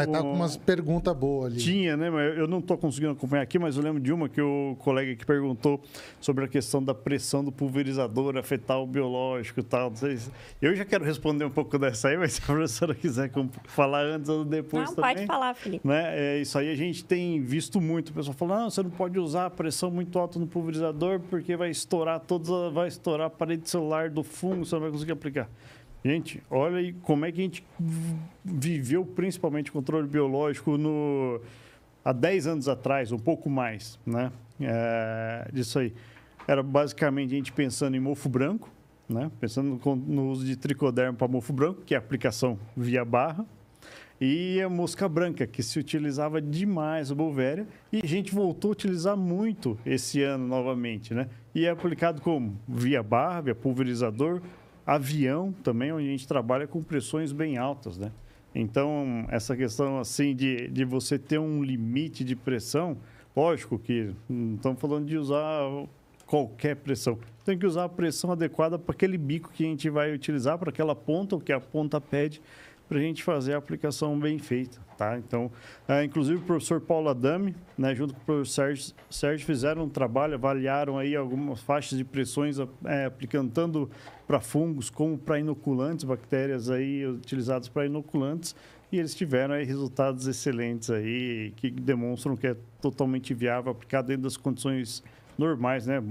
Mas tá com umas perguntas boas ali. Tinha, né? Mas eu não tô conseguindo acompanhar aqui, mas eu lembro de uma que o colega que perguntou sobre a questão da pressão do pulverizador afetar o biológico e tal. Eu já quero responder um pouco dessa aí, mas se a professora quiser falar antes ou depois não, também. Não, pode falar, Felipe. Né? É, isso aí a gente tem visto muito. O pessoal fala, não, você não pode usar a pressão muito alta no pulverizador porque vai estourar todos, vai estourar a parede celular do fungo, você não vai conseguir aplicar. Gente, olha aí como é que a gente viveu principalmente controle biológico no há 10 anos atrás, um pouco mais, né? É, disso aí. Era basicamente a gente pensando em mofo branco, né? Pensando no uso de tricoderma para mofo branco, que é a aplicação via barra, e a mosca branca, que se utilizava demais o Bulvéria, e a gente voltou a utilizar muito esse ano novamente, né? E é aplicado como? Via barra, via pulverizador, avião também, onde a gente trabalha com pressões bem altas, né? Então, essa questão assim de, de você ter um limite de pressão, lógico que não estamos falando de usar qualquer pressão. Tem que usar a pressão adequada para aquele bico que a gente vai utilizar, para aquela ponta, o que a ponta pede para a gente fazer a aplicação bem feita, tá? Então, é, inclusive o professor Paulo Adame, né, junto com o professor Sérgio, Sérgio fizeram um trabalho, avaliaram aí algumas faixas de pressões ah, é, aplicando tanto para fungos como para inoculantes, bactérias aí utilizadas para inoculantes, e eles tiveram aí, resultados excelentes aí que demonstram que é totalmente viável aplicar dentro das condições normais, né?